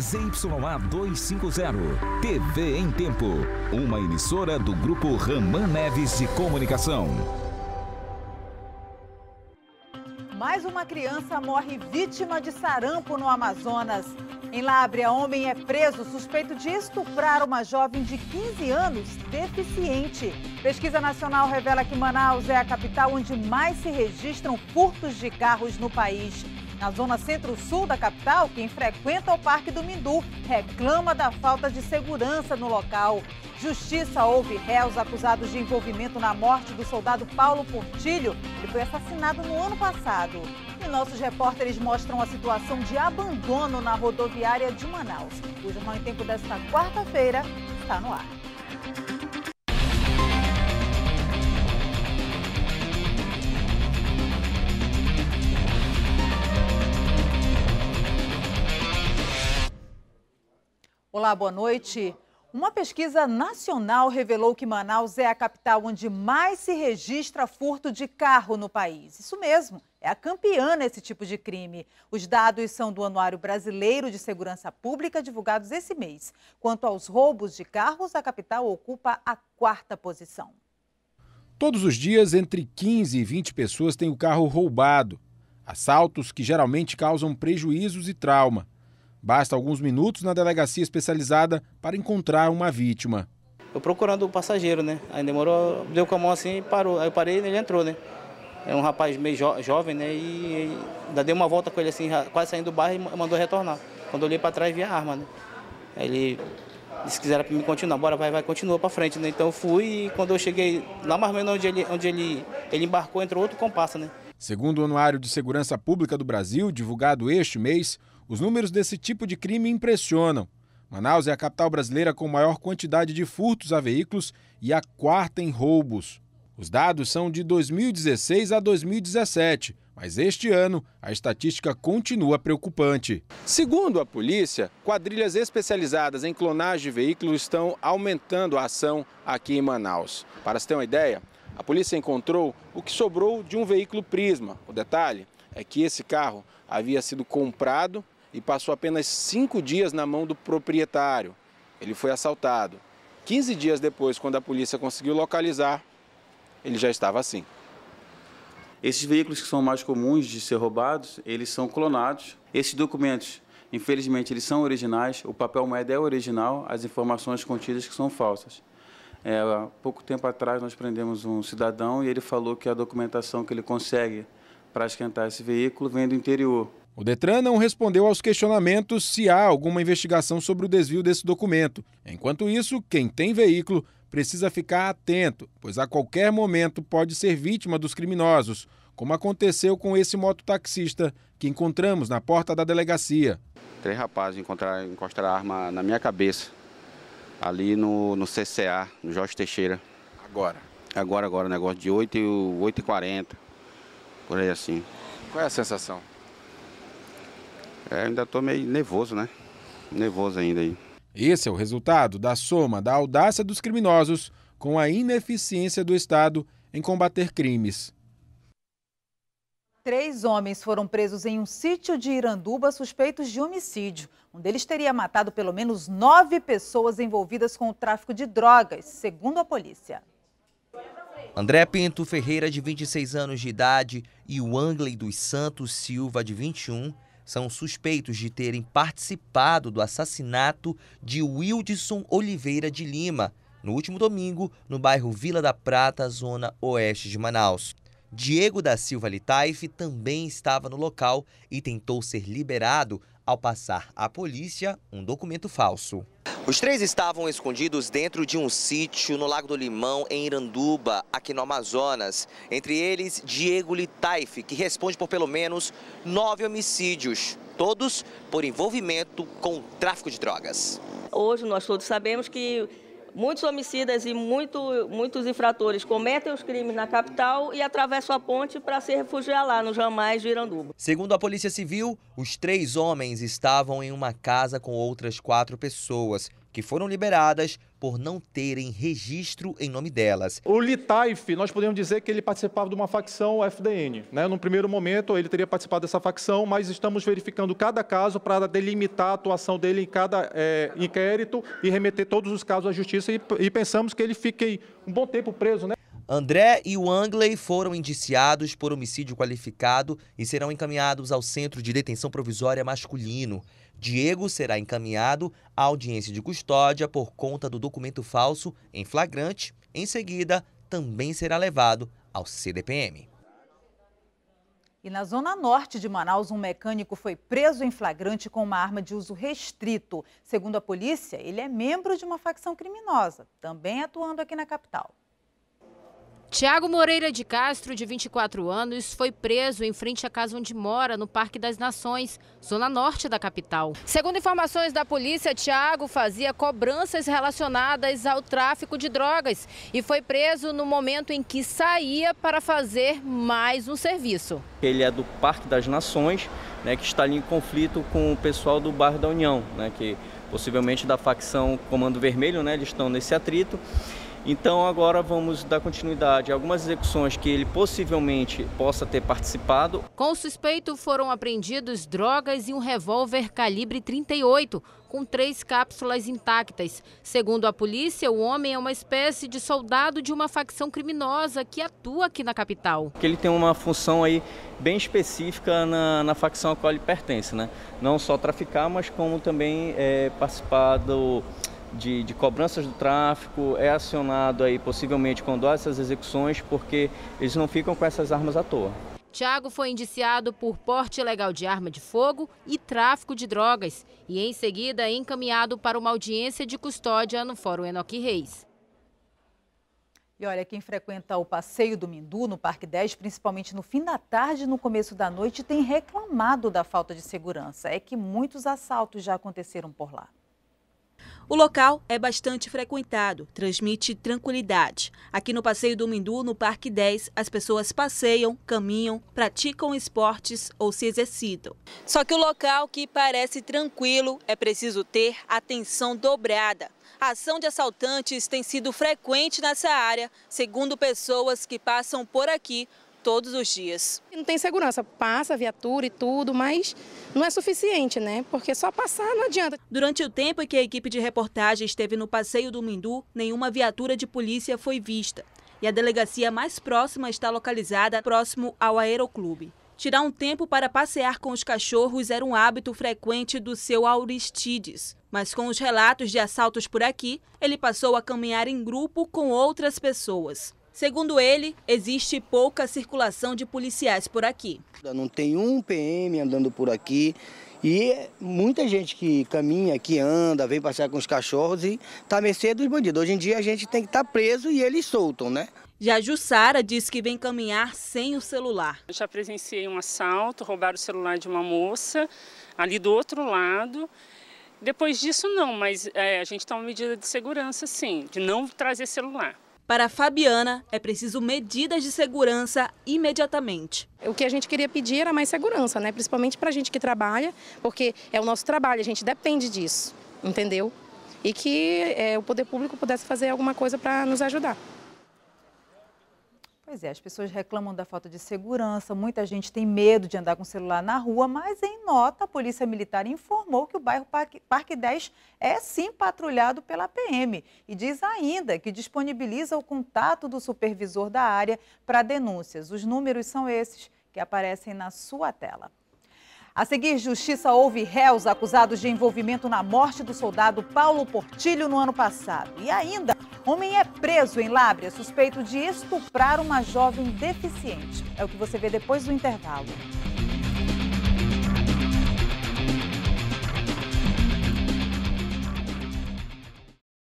ZYA 250. TV em Tempo. Uma emissora do Grupo Raman Neves de Comunicação. Mais uma criança morre vítima de sarampo no Amazonas. Em Lábrea, homem é preso suspeito de estuprar uma jovem de 15 anos deficiente. Pesquisa nacional revela que Manaus é a capital onde mais se registram furtos de carros no país na zona centro-sul da capital, quem frequenta o Parque do Mindu reclama da falta de segurança no local. Justiça houve réus acusados de envolvimento na morte do soldado Paulo Portilho. Ele foi assassinado no ano passado. E nossos repórteres mostram a situação de abandono na rodoviária de Manaus. O Jornal em Tempo desta quarta-feira está no ar. Olá, boa noite. Uma pesquisa nacional revelou que Manaus é a capital onde mais se registra furto de carro no país. Isso mesmo, é a campeã nesse tipo de crime. Os dados são do Anuário Brasileiro de Segurança Pública, divulgados esse mês. Quanto aos roubos de carros, a capital ocupa a quarta posição. Todos os dias, entre 15 e 20 pessoas têm o carro roubado. Assaltos que geralmente causam prejuízos e trauma. Basta alguns minutos na delegacia especializada para encontrar uma vítima. Eu procurando o passageiro, né? Aí demorou, deu com a mão assim e parou. Aí eu parei e ele entrou, né? É um rapaz meio jo jovem, né? E, e dei uma volta com ele assim, quase saindo do bairro e mandou retornar. Quando eu olhei para trás, vi a arma, né? Aí ele disse que era para mim continuar, bora, vai, vai, continua para frente, né? Então eu fui e quando eu cheguei lá mais ou menos onde ele, onde ele, ele embarcou, entrou outro compasso, né? Segundo o Anuário de Segurança Pública do Brasil, divulgado este mês, os números desse tipo de crime impressionam. Manaus é a capital brasileira com maior quantidade de furtos a veículos e a quarta em roubos. Os dados são de 2016 a 2017, mas este ano a estatística continua preocupante. Segundo a polícia, quadrilhas especializadas em clonagem de veículos estão aumentando a ação aqui em Manaus. Para se ter uma ideia, a polícia encontrou o que sobrou de um veículo Prisma. O detalhe é que esse carro havia sido comprado e passou apenas cinco dias na mão do proprietário. Ele foi assaltado. 15 dias depois, quando a polícia conseguiu localizar, ele já estava assim. Esses veículos que são mais comuns de ser roubados, eles são clonados. Esses documentos, infelizmente, eles são originais. O papel moeda é original, as informações contidas que são falsas. É, há pouco tempo atrás nós prendemos um cidadão e ele falou que a documentação que ele consegue para esquentar esse veículo vem do interior. O Detran não respondeu aos questionamentos se há alguma investigação sobre o desvio desse documento. Enquanto isso, quem tem veículo precisa ficar atento, pois a qualquer momento pode ser vítima dos criminosos, como aconteceu com esse mototaxista que encontramos na porta da delegacia. Três rapazes encontraram, encostaram a arma na minha cabeça, ali no, no CCA, no Jorge Teixeira. Agora? Agora, agora, negócio de 8h40, por aí assim. Qual é a sensação? É, ainda estou meio nervoso, né? Nervoso ainda aí. Esse é o resultado da soma da audácia dos criminosos com a ineficiência do Estado em combater crimes. Três homens foram presos em um sítio de Iranduba suspeitos de homicídio. Um deles teria matado pelo menos nove pessoas envolvidas com o tráfico de drogas, segundo a polícia. André Pinto Ferreira, de 26 anos de idade, e o Angley dos Santos Silva, de 21, são suspeitos de terem participado do assassinato de Wildson Oliveira de Lima, no último domingo, no bairro Vila da Prata, zona oeste de Manaus. Diego da Silva Litaife também estava no local e tentou ser liberado ao passar à polícia um documento falso. Os três estavam escondidos dentro de um sítio no Lago do Limão, em Iranduba, aqui no Amazonas. Entre eles, Diego Litaife, que responde por pelo menos nove homicídios, todos por envolvimento com tráfico de drogas. Hoje nós todos sabemos que Muitos homicidas e muito, muitos infratores cometem os crimes na capital e atravessam a ponte para se refugiar lá, no Jamais de Iranduba. Segundo a Polícia Civil, os três homens estavam em uma casa com outras quatro pessoas, que foram liberadas por não terem registro em nome delas. O Litaif, nós podemos dizer que ele participava de uma facção FDN. Né? Num primeiro momento, ele teria participado dessa facção, mas estamos verificando cada caso para delimitar a atuação dele em cada é, inquérito e remeter todos os casos à justiça e, e pensamos que ele fique um bom tempo preso. Né? André e o Angley foram indiciados por homicídio qualificado e serão encaminhados ao Centro de Detenção Provisória Masculino. Diego será encaminhado à audiência de custódia por conta do documento falso em flagrante. Em seguida, também será levado ao CDPM. E na zona norte de Manaus, um mecânico foi preso em flagrante com uma arma de uso restrito. Segundo a polícia, ele é membro de uma facção criminosa, também atuando aqui na capital. Tiago Moreira de Castro, de 24 anos, foi preso em frente à casa onde mora, no Parque das Nações, zona norte da capital. Segundo informações da polícia, Tiago fazia cobranças relacionadas ao tráfico de drogas e foi preso no momento em que saía para fazer mais um serviço. Ele é do Parque das Nações, né, que está ali em conflito com o pessoal do bairro da União, né, que possivelmente da facção Comando Vermelho, né, eles estão nesse atrito. Então agora vamos dar continuidade a algumas execuções que ele possivelmente possa ter participado. Com o suspeito foram apreendidos drogas e um revólver calibre 38, com três cápsulas intactas. Segundo a polícia, o homem é uma espécie de soldado de uma facção criminosa que atua aqui na capital. Ele tem uma função aí bem específica na, na facção a qual ele pertence, né? Não só traficar, mas como também é, participar do de, de, cobranças do tráfico, é acionado aí possivelmente quando há essas execuções, porque eles não ficam com essas armas à toa. Tiago foi indiciado por porte ilegal de arma de fogo e tráfico de drogas e em seguida encaminhado para uma audiência de custódia no Fórum Enoque Reis. E olha, quem frequenta o Passeio do Mindu no Parque 10, principalmente no fim da tarde e no começo da noite, tem reclamado da falta de segurança. É que muitos assaltos já aconteceram por lá. O local é bastante frequentado, transmite tranquilidade. Aqui no Passeio do Mindu, no Parque 10, as pessoas passeiam, caminham, praticam esportes ou se exercitam. Só que o local que parece tranquilo é preciso ter atenção dobrada. A ação de assaltantes tem sido frequente nessa área, segundo pessoas que passam por aqui todos os dias. Não tem segurança, passa a viatura e tudo, mas não é suficiente, né? Porque só passar não adianta. Durante o tempo que a equipe de reportagem esteve no Passeio do Mindu, nenhuma viatura de polícia foi vista. E a delegacia mais próxima está localizada próximo ao Aeroclube. Tirar um tempo para passear com os cachorros era um hábito frequente do seu Auristides. Mas com os relatos de assaltos por aqui, ele passou a caminhar em grupo com outras pessoas. Segundo ele, existe pouca circulação de policiais por aqui. Não tem um PM andando por aqui e muita gente que caminha, que anda, vem passear com os cachorros e está à mercê dos bandidos. Hoje em dia a gente tem que estar tá preso e eles soltam, né? Já Jussara diz que vem caminhar sem o celular. Eu já presenciei um assalto, roubaram o celular de uma moça ali do outro lado. Depois disso não, mas é, a gente toma uma medida de segurança sim, de não trazer celular. Para a Fabiana, é preciso medidas de segurança imediatamente. O que a gente queria pedir era mais segurança, né? principalmente para a gente que trabalha, porque é o nosso trabalho, a gente depende disso, entendeu? E que é, o poder público pudesse fazer alguma coisa para nos ajudar. Pois é, as pessoas reclamam da falta de segurança, muita gente tem medo de andar com o celular na rua, mas em nota, a Polícia Militar informou que o bairro Parque, Parque 10 é sim patrulhado pela PM e diz ainda que disponibiliza o contato do supervisor da área para denúncias. Os números são esses que aparecem na sua tela. A seguir, justiça houve réus acusados de envolvimento na morte do soldado Paulo Portilho no ano passado. E ainda, homem é preso em Lábrea, suspeito de estuprar uma jovem deficiente. É o que você vê depois do intervalo.